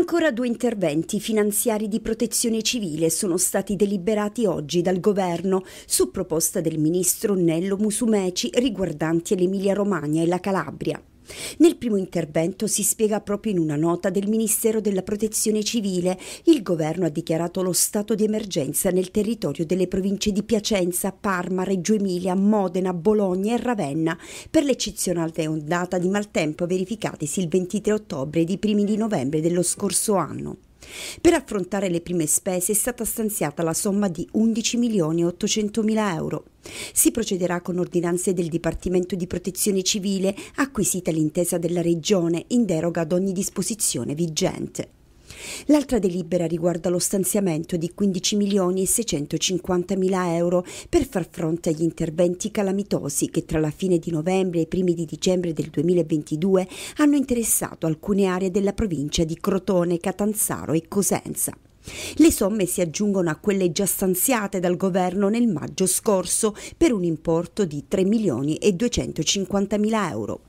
Ancora due interventi finanziari di protezione civile sono stati deliberati oggi dal governo su proposta del ministro Nello Musumeci riguardanti l'Emilia Romagna e la Calabria. Nel primo intervento si spiega proprio in una nota del Ministero della Protezione Civile, il governo ha dichiarato lo stato di emergenza nel territorio delle province di Piacenza, Parma, Reggio Emilia, Modena, Bologna e Ravenna per l'eccezionale ondata di maltempo verificatesi il 23 ottobre e i primi di novembre dello scorso anno. Per affrontare le prime spese è stata stanziata la somma di 11.800.000 euro. Si procederà con ordinanze del Dipartimento di Protezione Civile acquisita l'intesa della Regione in deroga ad ogni disposizione vigente. L'altra delibera riguarda lo stanziamento di 15 milioni e 650 mila euro per far fronte agli interventi calamitosi che tra la fine di novembre e i primi di dicembre del 2022 hanno interessato alcune aree della provincia di Crotone, Catanzaro e Cosenza. Le somme si aggiungono a quelle già stanziate dal governo nel maggio scorso per un importo di 3 milioni e 250 mila euro.